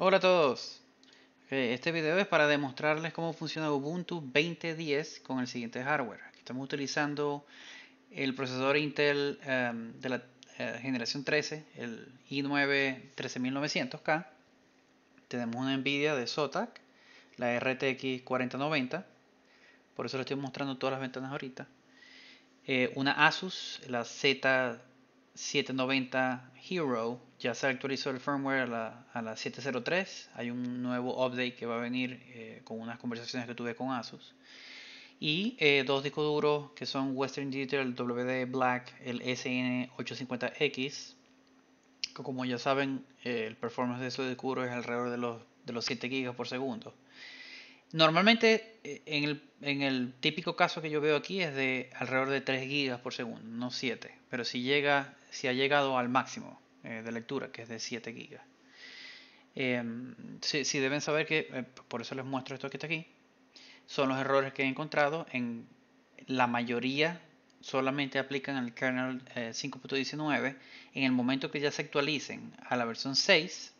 Hola a todos. Este video es para demostrarles cómo funciona Ubuntu 20.10 con el siguiente hardware. estamos utilizando el procesador Intel em, de la eh, generación 13, el i9 13900K. Tenemos una Nvidia de SOTAC, la RTX 4090. Por eso les estoy mostrando todas las ventanas ahorita. Eh, una Asus, la Z 790 Hero ya se actualizó el firmware a la, a la 703. Hay un nuevo update que va a venir eh, con unas conversaciones que tuve con Asus. Y eh, dos discos duros que son Western Digital el WD Black, el SN850X. como ya saben, eh, el performance de esos discos es alrededor de los, de los 7 GB por segundo. Normalmente eh, en el, típico caso que yo veo aquí es de alrededor de 3 gigas por segundo, no 7, pero si llega, si ha llegado al máximo eh, de lectura, que es de 7 gigas. Em, si, deben saber que, eh, por eso les muestro esto que está aquí, son los errores que he encontrado. En la mayoría solamente aplican al kernel 5.19. En el momento que ya se actualicen a la versión 6,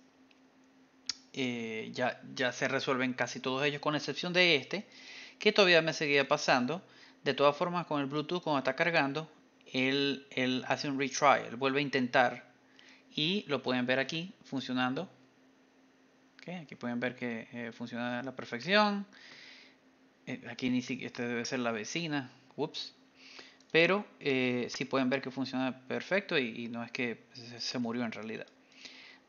eh, ya, ya se resuelven casi todos ellos, con excepción de este, que todavía me seguía pasando. De todas formas, con el Bluetooth, cuando está cargando, él, hace un retry, vuelve a intentar. Y lo pueden ver aquí funcionando. aquí pueden ver que eh, funciona a la perfección. Eh, aquí ni siquiera, este debe ser la vecina. Pero si pueden ver que funciona perfecto y no es que se murió en realidad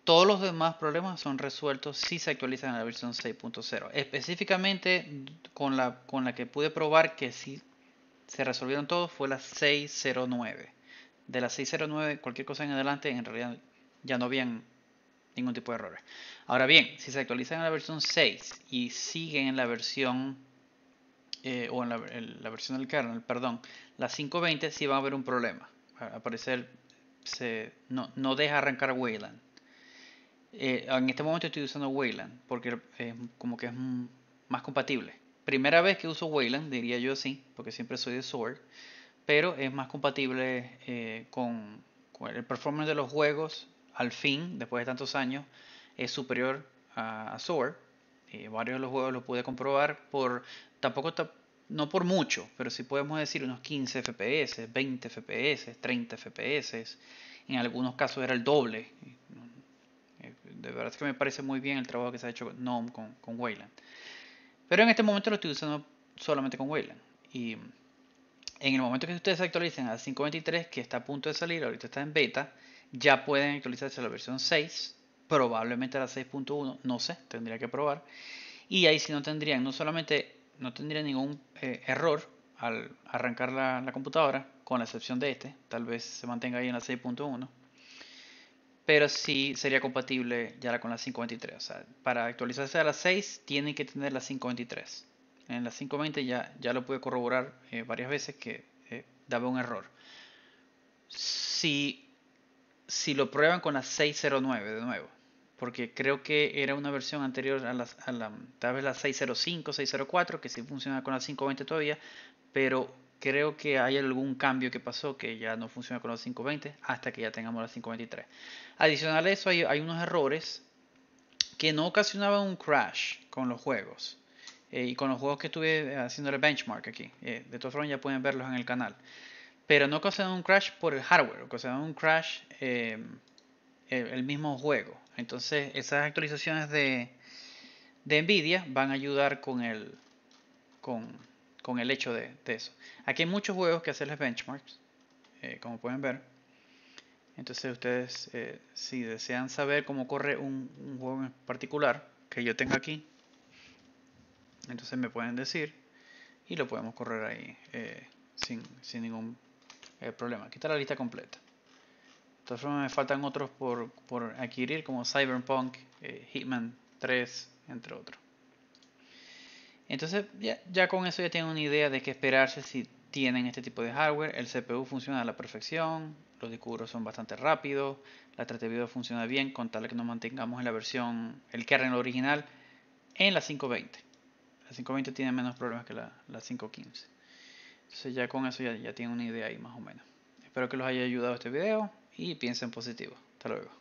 todos los demás problemas son resueltos si se actualizan a la versión 6.0. Específicamente con la, que pude probar que sí se resolvieron todos fue la 609. De la 609 cualquier cosa en adelante en realidad ya no habían ningún tipo de errores. Ahora bien, si se actualizan a la versión 6 y siguen en la versión eh, o en la, versión del kernel, perdón, la 5.20 sí va a haber un problema. Aparecer, se, no deja arrancar Wayland. Eh, en este momento estoy usando Wayland porque es eh, como que es más compatible. Primera vez que uso Wayland, diría yo así, porque siempre soy de Sword, pero es más compatible eh, con, el performance de los juegos al fin, después de tantos años, es superior a, Sword. varios de los juegos lo pude comprobar por tampoco no por mucho, pero si podemos decir unos 15 FPS, 20 FPS, 30 FPS. En algunos casos era el doble, de verdad es que me parece muy bien el trabajo que se ha hecho con Gnome, con, Wayland. Pero en este momento lo estoy usando solamente con Wayland. Y en el momento que ustedes actualicen a 5.23, que está a punto de salir, ahorita está en beta, ya pueden actualizarse a la versión 6, probablemente a la 6.1, no sé, tendría que probar. Y ahí sí no tendrían, no solamente no tendrían ningún eh, error al arrancar la computadora, con la excepción de este, tal vez se mantenga ahí en la 6.1 pero sí sería compatible ya con la 5.23. O sea, para actualizarse a la 6 tienen que tener la 5.23. En la 5.20 ya, ya lo pude corroborar eh, varias veces que eh, daba un error. Si, si lo prueban con la 6.09 de nuevo, porque creo que era una versión anterior a la, tal vez la 6.05, 6.04, que sí funciona con la 5.20 todavía, pero creo que hay algún cambio que pasó que ya no funciona con los 520 hasta que ya tengamos la 523. Adicional a eso, hay, unos errores que no ocasionaban un crash con los juegos. Eh, y con los juegos que estuve haciendo el benchmark aquí. Eh, de todas formas, ya pueden verlos en el canal. Pero no ocasionaban un crash por el hardware, ocasionaban un crash em, el, mismo juego. Entonces, esas actualizaciones de, de Nvidia van a ayudar con el. Con, con el hecho de, eso. Aquí hay muchos juegos que hacerles benchmarks, eh, como pueden ver. Entonces ustedes, eh, si desean saber cómo corre un, juego en particular que yo tenga aquí, entonces me pueden decir y lo podemos correr ahí eh, sin, ningún problema. Aquí está la lista completa. De todas formas, me faltan otros por, adquirir, como Cyberpunk, Hitman 3, entre otros. Entonces ya, con eso ya tienen una idea de qué esperarse si tienen este tipo de hardware. El CPU funciona a la perfección, los discos son bastante rápidos, la tarjeta de video funciona bien con tal que nos mantengamos en la versión, el kernel original, en la 520. La 520 tiene menos problemas que la, 515. Entonces ya con eso ya, ya tienen una idea ahí más o menos. Espero que los haya ayudado este video y piensen positivo. Hasta luego.